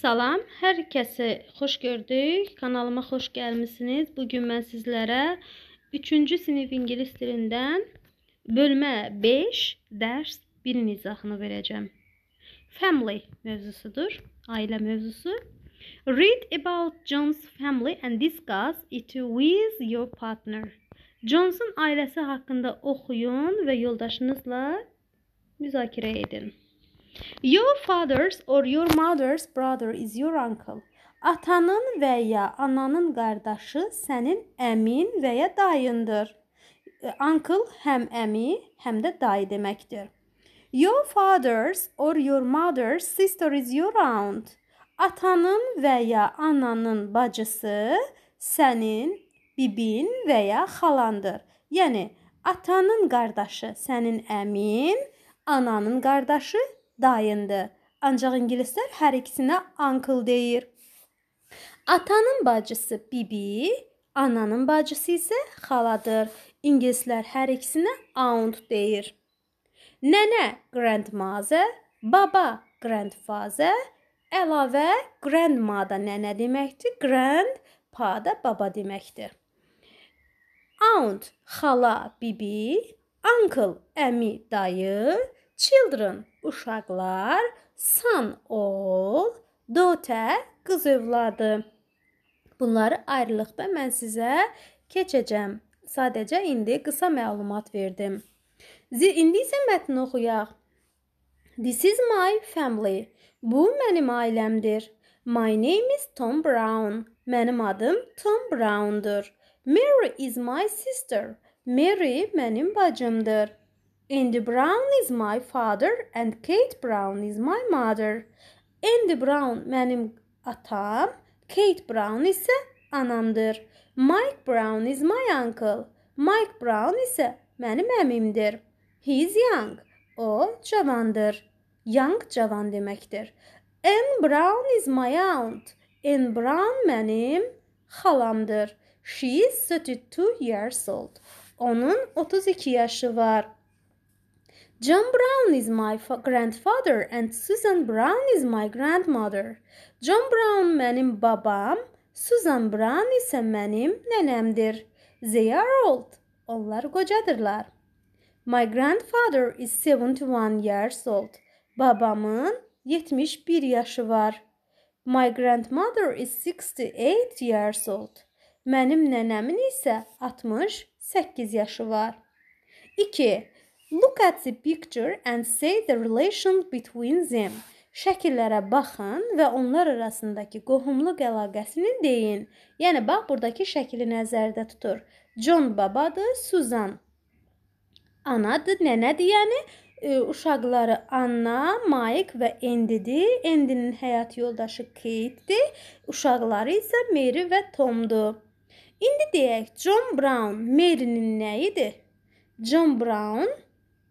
Salam, hər kəsi xoş gördük. Kanalıma xoş gəlmisiniz. Bu gün mən sizlərə 3-cü sinif ingilis dilindən bölmə 5 dərs 1-in izahını verəcəm. Family mövzusudur, ailə mövzusu. Read about John's family and discuss it with your partner. Johnson ailəsi haqqında oxuyun və yoldaşınızla müzakirə edin. Your father's or your mother's brother is your uncle. Atanın və ya ananın qardaşı sənin əmin və ya dayındır. Uncle həm əmi, həm də dayı deməkdir. Your father's or your mother's sister is your aunt. Atanın və ya ananın bacısı sənin bibin və ya xalandır. Yəni atanın qardaşı sənin əmin, ananın qardaşı dayındır. Ancaq ingilislər hər ikisinə uncle deyir. Atanın bacısı bibi, ananın bacısı isə xaladır. İngilislər hər ikisinə aunt deyir. Nənə grandmother, baba grandfather, əlavə grandma da nənə deməkdir, grandpa da baba deməkdir. Aunt xala, bibi, uncle əmi, dayı, children uşaqlar, san oğul, dotə qız övladı. Bunları ayrılıqda mən sizə keçəcəm. Sadəcə indi qısa məlumat verdim. İndi isə mətni oxuyaq. This is my family. Bu mənim ailəmdir. My name is Tom Brown. Mənim adım Tom Browndur. Mary is my sister. Mary mənim bacımdır. Andy Brown is my father and Kate Brown is my mother. Andy Brown mənim atam, Kate Brown isə anamdır. Mike Brown is my uncle. Mike Brown isə mənim əmimdir. He is young. O cavandır. Young cavan deməkdir. Anne Brown is my aunt. Anne Brown mənim xalamdır. She is 32 years old. Onun 32 yaşı var. John Brown is my grandfather and Susan Brown is my grandmother. John Brown mənim babam, Susan Brown isə mənim nənəmdir. They are old. Onlar qocadırlar. My grandfather is 71 years old. Babamın 71 yaşı var. My grandmother is 68 years old. Mənim nənəmin isə 68 yaşı var. 2. Look at the picture and say the relation between them. Şəkillərə baxın və onlar arasındakı qohumluq əlaqəsini deyin. Yəni bax burdakı şəkili nəzərdə tutur. John babadır, Susan anadır, nənədir, yəni ə, e, uşaqları Anna, Mike və Endidir. Endinin həyat yoldaşı Kate-dir. Uşaqları isə Mary və Tomdur. İndi deyək, John Brown Mary'nin nəyidir? John Brown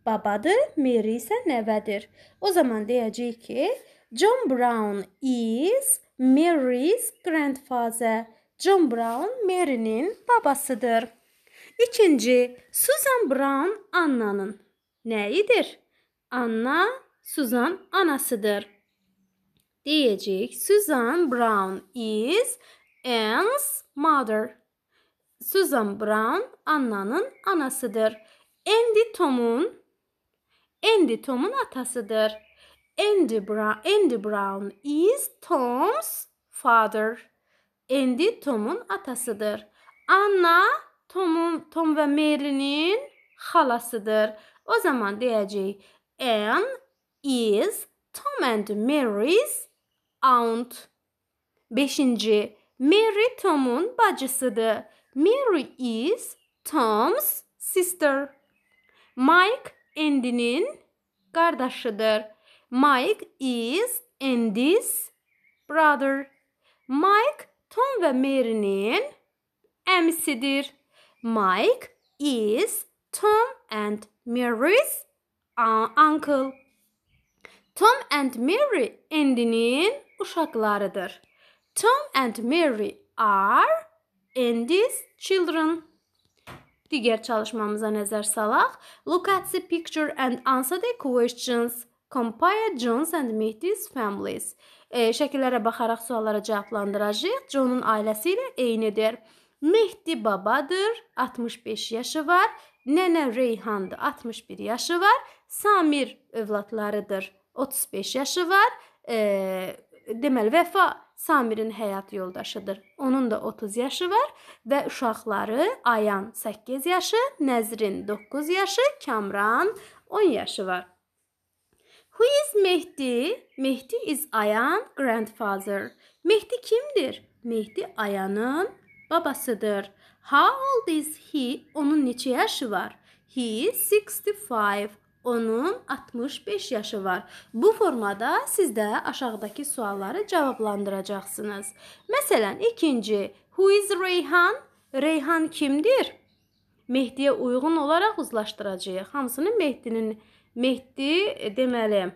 babadır, Mary ise nevedir. O zaman diyecek ki John Brown is Mary's grandfather. John Brown Mary'nin babasıdır. İkinci, Susan Brown Anna'nın neyidir? Anna Susan anasıdır. Diyecek Susan Brown is Anne's mother. Susan Brown Anna'nın anasıdır. Andy Tom'un Andy Tom'un atasıdır. Andy, Bra Andy Brown is Tom's father. Andy Tom'un atasıdır. Anna Tom'un Tom ve Mary'nin halasıdır. O zaman diyeceğiz Ann is Tom and Mary's aunt. Beşinci Mary Tom'un bacısıdır. Mary is Tom's sister. Mike Andy'nin qardaşıdır. Mike is Andy's brother. Mike Tom və Mary'nin əmisidir. Mike is Tom and Mary's uncle. Tom and Mary Andy'nin uşaqlarıdır. Tom and Mary are Andy's children. Digər çalışmamıza nəzər salaq. Look at the picture and answer the questions. Compare John's and Mehdi's families. E, şəkillərə baxaraq suallara cavablandıracağıq. John'un ailəsi ilə eynidir. Mehdi babadır, 65 yaşı var. Nənə Reyhandır, 61 yaşı var. Samir övladlarıdır, 35 yaşı var. E, deməli Vəfa Samirin həyat yoldaşıdır. Onun da 30 yaşı var və uşaqları Ayan 8 yaşı, Nəzrin 9 yaşı, Kamran 10 yaşı var. Who is Mehdi? Mehdi is Ayan grandfather. Mehdi kimdir? Mehdi Ayanın babasıdır. How old is he? Onun neçə yaşı var? He is 65. Onun 65 yaşı var. Bu formada siz də aşağıdakı sualları cavablandıracaqsınız. Məsələn, ikinci Who is Reyhan? Reyhan kimdir? Mehdiyə uyğun olaraq uzlaşdıracağıq. Hamısını Mehdinin Mehdi e, deməli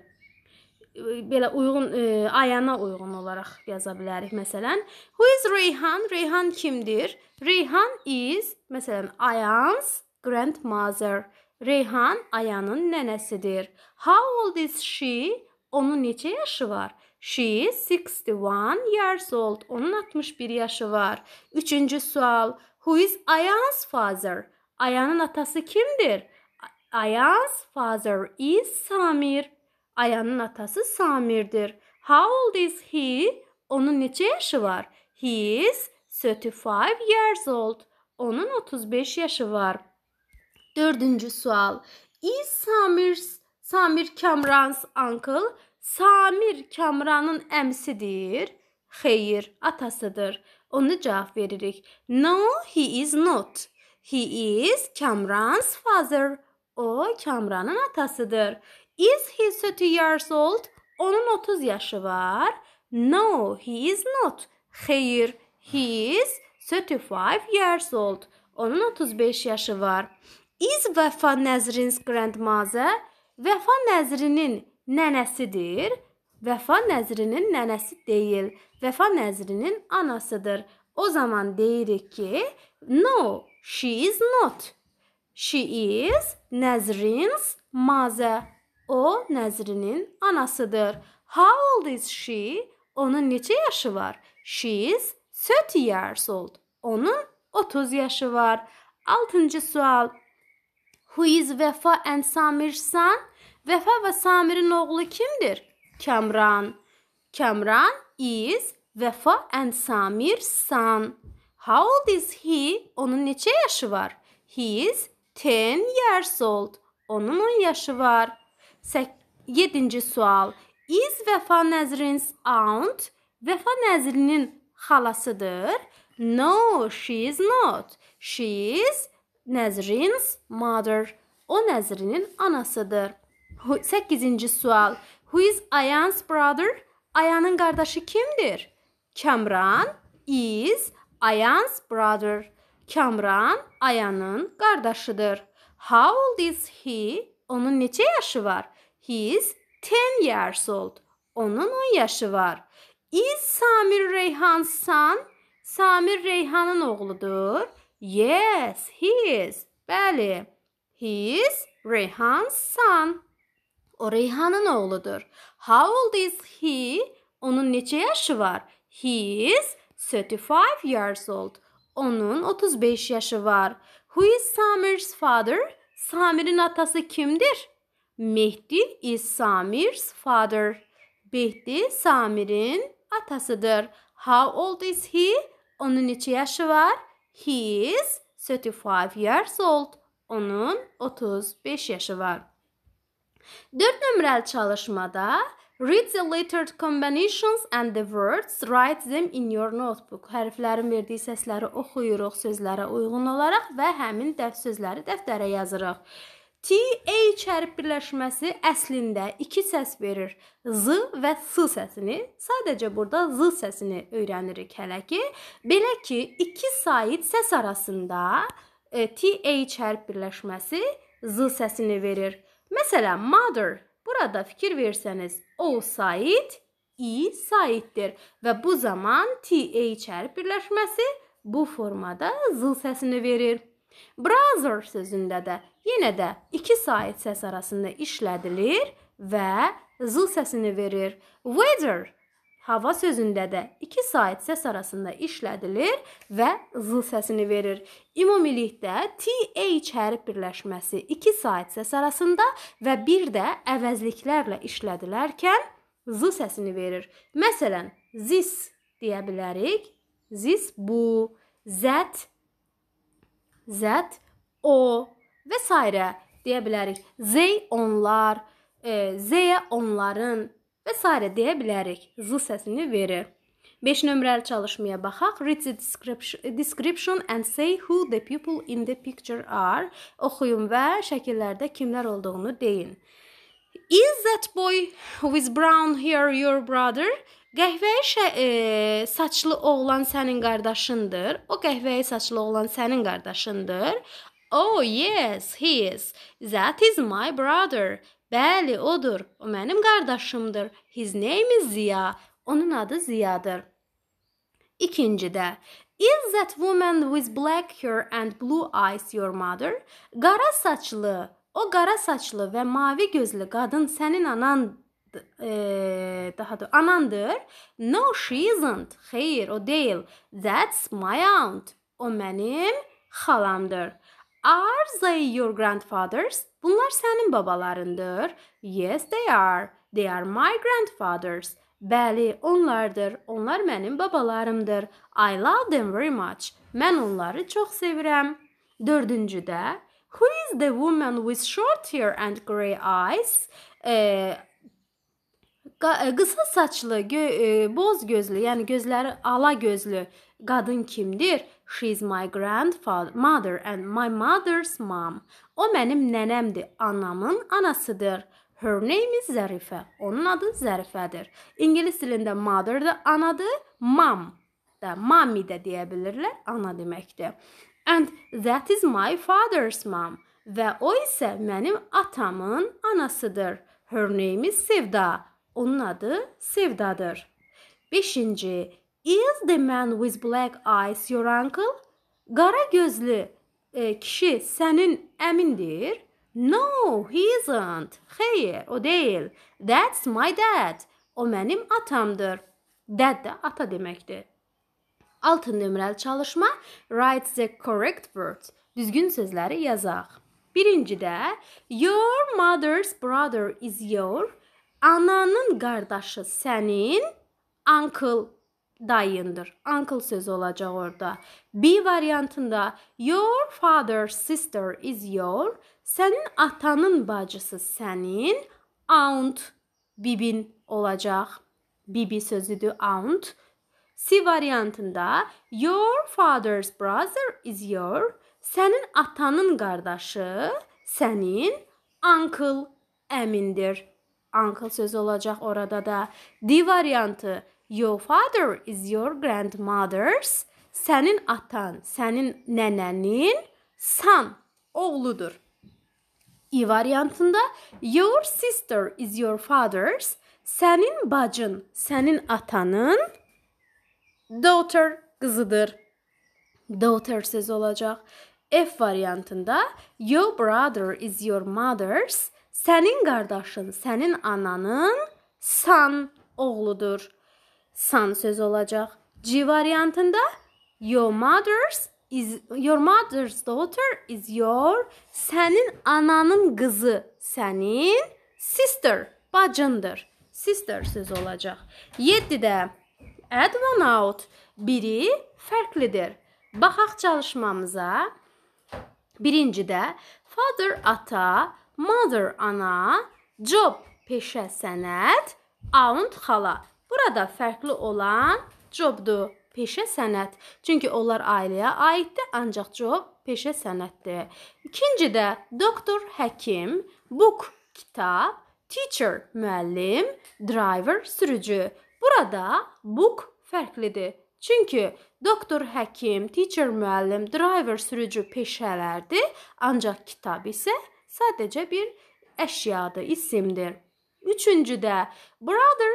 belə uyğun e, ayana uyğun olaraq yaza bilərik. Məsələn, who is Reyhan? Reyhan kimdir? Reyhan is, məsələn, Ayan's grandmother. Reyhan Ayanın nənəsidir. How old is she? Onun neçə yaşı var? She is 61 years old. Onun 61 yaşı var. Üçüncü sual. Who is Ayan's father? Ayanın atası kimdir? Ayan's father is Samir. Ayanın atası Samirdir. How old is he? Onun neçə yaşı var? He is 35 years old. Onun 35 yaşı var. Dördüncü sual. Is Samir, Samir Kamran's uncle? Samir Kamranın əmsidir. Xeyr, atasıdır. Onu cavab veririk. No, he is not. He is Kamran's father. O Kamranın atasıdır. Is he 30 years old? Onun 30 yaşı var. No, he is not. Xeyr, he is 35 years old. Onun 35 yaşı var is Vəfa Nəzrin's grandmother? Vəfa Nəzrinin nənəsidir. Vəfa Nəzrinin nənəsi deyil. Vəfa Nəzrinin anasıdır. O zaman deyirik ki, no, she is not. She is Nəzrin's mother. O Nəzrinin anasıdır. How old is she? Onun neçə yaşı var? She is 30 years old. Onun 30 yaşı var. 6-cı sual. Who is Vəfa and Samir son? Vəfa və Samirin oğlu kimdir? Kamran. Kamran is Vəfa and Samir son. How old is he? Onun neçə yaşı var? He is 10 years old. Onun 10 yaşı var. 7-ci sual. Is Vəfa Nəzrin's aunt? Vəfa Nəzrinin xalasıdır? No, she is not. She is Nəzrin's mother. O Nəzrinin anasıdır. 8-ci sual. Who is Ayan's brother? Ayanın qardaşı kimdir? Kamran is Ayan's brother. Kamran Ayanın qardaşıdır. How old is he? Onun neçə yaşı var? He is 10 years old. Onun 10 yaşı var. Is Samir Reyhan's son? Samir Reyhanın oğludur. Yes, he is. Bəli. He is Reyhan's son. O Reyhanın oğludur. How old is he? Onun neçə yaşı var? He is 35 years old. Onun 35 yaşı var. Who is Samir's father? Samir'in atası kimdir? Mehdi is Samir's father. Mehdi Samir'in atasıdır. How old is he? Onun neçə yaşı var? He is 35 years old. Onun 35 yaşı var. 4 nömrəli çalışmada Read the lettered combinations and the words, write them in your notebook. Hərflərin verdiyi səsləri oxuyuruq sözlərə uyğun olaraq və həmin dəf sözləri dəftərə yazırıq. T-A hərf birləşməsi əslində iki səs verir. Z və S səsini. Sadəcə burada Z səsini öyrənirik hələ ki. Belə ki, iki said səs arasında e, TH hərf birləşməsi Z səsini verir. Məsələn, mother. Burada fikir versəniz, o said, i saiddir və bu zaman TH hərf birləşməsi bu formada Z səsini verir. Brother sözündə də yenə də iki sait səs arasında işlədilir və z səsini verir. Weather hava sözündə də iki sait səs arasında işlədilir və z səsini verir. Ümumilikdə th hərf birləşməsi iki sait səs arasında və bir də əvəzliklərlə işlədilərkən z səsini verir. Məsələn, this deyə bilərik. This bu, that Z, o və s. deyə bilərik. Z onlar, e, Z-yə onların və s. deyə bilərik. Z səsini verir. 5 nömrəli çalışmaya baxaq. Read the description, description and say who the people in the picture are. Oxuyun və şəkillərdə kimlər olduğunu deyin. Is that boy with brown hair your brother? Qəhvəyi şə, e, saçlı oğlan sənin qardaşındır. O qəhvəyi saçlı oğlan sənin qardaşındır. Oh, yes, he is. That is my brother. Bəli, odur. O mənim qardaşımdır. His name is Ziya. Onun adı Ziyadır. İkincidə Is that woman with black hair and blue eyes your mother? Qara saçlı, o qara saçlı və mavi gözlü qadın sənin anan e, daha doğrusu anandır. No she isn't. Hayır o değil. That's my aunt. O benim halamdır. Are they your grandfathers? Bunlar sənin babalarındır. Yes, they are. They are my grandfathers. Bəli, onlardır. Onlar mənim babalarımdır. I love them very much. Mən onları çox sevirəm. Dördüncüdə Who is the woman with short hair and grey eyes? Ee, E, qısa saçlı, gö e, boz gözlü, yəni gözləri ala gözlü qadın kimdir? She is my grandmother and my mother's mom. O mənim nənəmdir, anamın anasıdır. Her name is Zərifə. Onun adı Zərifədir. İngilis dilində mother da anadır, mom da, mommy də deyə bilirlər, ana deməkdir. And that is my father's mom. Və o isə mənim atamın anasıdır. Her name is Sevda. Onun adı Sevdadır. 5. Is the man with black eyes your uncle? Qara gözlü e, kişi sənin əmindir? No, he isn't. Xeyr, o deyil. That's my dad. O mənim atamdır. Dad də ata deməkdir. 6 nömrəli çalışma Write the correct words. Düzgün sözləri yazaq. Birincidə your mother's brother is your Ananın qardaşı sənin uncle dayındır. Uncle sözü olacaq orada. B variantında your father sister is your sənin atanın bacısı sənin aunt bibin olacaq. Bibi sözüdür aunt. C variantında your father's brother is your sənin atanın qardaşı sənin uncle əmindir uncle sözü olacaq orada da. D variantı Your father is your grandmother's. Sənin atan, sənin nənənin son oğludur. İ variantında your sister is your father's. Sənin bacın, sənin atanın daughter qızıdır. Daughter sözü olacaq. F variantında your brother is your mother's. Sənin qardaşın, sənin ananın san oğludur. San sözü olacaq. C variantında your mother's is your mother's daughter is your sənin ananın qızı, sənin sister, bacındır. Sister sözü olacaq. 7-də add one out biri fərqlidir. Baxaq çalışmamıza. Birincidə father ata, mother ana, job peşə sənət, aunt xala. Burada fərqli olan jobdur, peşə sənət. Çünki onlar ailəyə aiddir, ancaq job peşə sənətdir. İkinci də doktor, həkim, book kitab, teacher müəllim, driver sürücü. Burada book fərqlidir. Çünki doktor, həkim, teacher müəllim, driver sürücü peşələrdir, ancaq kitab isə sadəcə bir əşyadır, isimdir. Üçüncüdə brother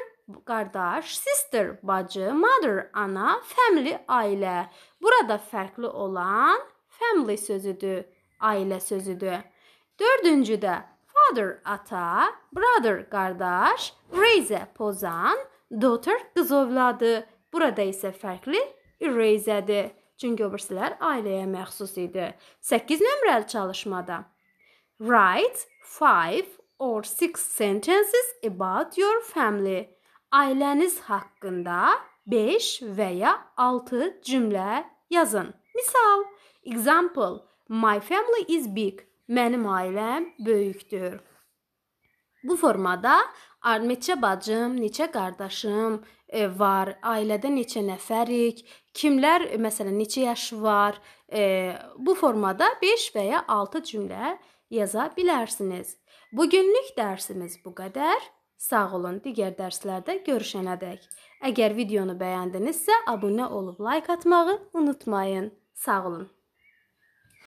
qardaş, sister bacı, mother ana, family ailə. Burada fərqli olan family sözüdür, ailə sözüdür. Dördüncüdə father ata, brother qardaş, raise pozan, daughter qız övladı. Burada isə fərqli erase-ədir. Çünki o birsilər ailəyə məxsus idi. 8 nömrəli çalışmada Write 5 or 6 sentences about your family. Ailəniz haqqında 5 və ya 6 cümlə yazın. Misal, example, my family is big. Mənim ailəm böyükdür. Bu formada neçə bacım, neçə qardaşım e, var, ailədə neçə nəfərik, kimlər e, məsələn neçə yaşı var, e, bu formada 5 və ya 6 cümlə yaza bilərsiniz. Bugünlük dərsimiz bu qədər. Sağ olun. Digər dərslərdə görüşənədək. Əgər videonu bəyəndinizsə, abunə olub like atmağı unutmayın. Sağ olun.